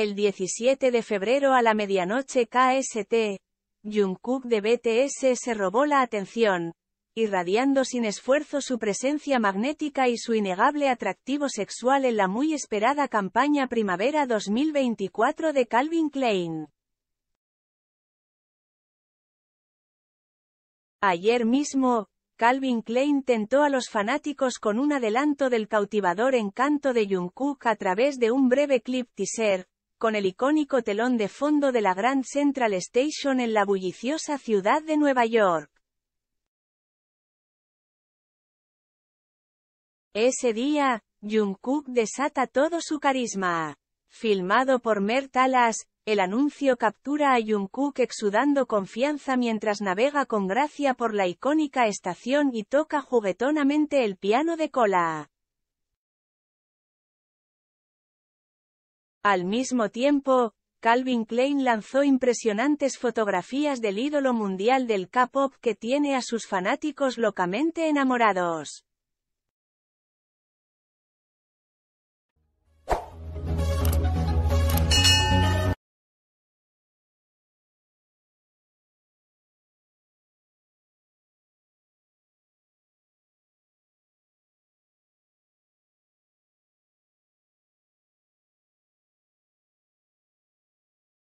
El 17 de febrero a la medianoche KST, Jungkook de BTS se robó la atención, irradiando sin esfuerzo su presencia magnética y su innegable atractivo sexual en la muy esperada campaña Primavera 2024 de Calvin Klein. Ayer mismo, Calvin Klein tentó a los fanáticos con un adelanto del cautivador encanto de Jungkook a través de un breve clip teaser, con el icónico telón de fondo de la Grand Central Station en la bulliciosa ciudad de Nueva York. Ese día, Jungkook desata todo su carisma. Filmado por Mert Alas, el anuncio captura a Jungkook exudando confianza mientras navega con gracia por la icónica estación y toca juguetonamente el piano de cola. Al mismo tiempo, Calvin Klein lanzó impresionantes fotografías del ídolo mundial del K-pop que tiene a sus fanáticos locamente enamorados.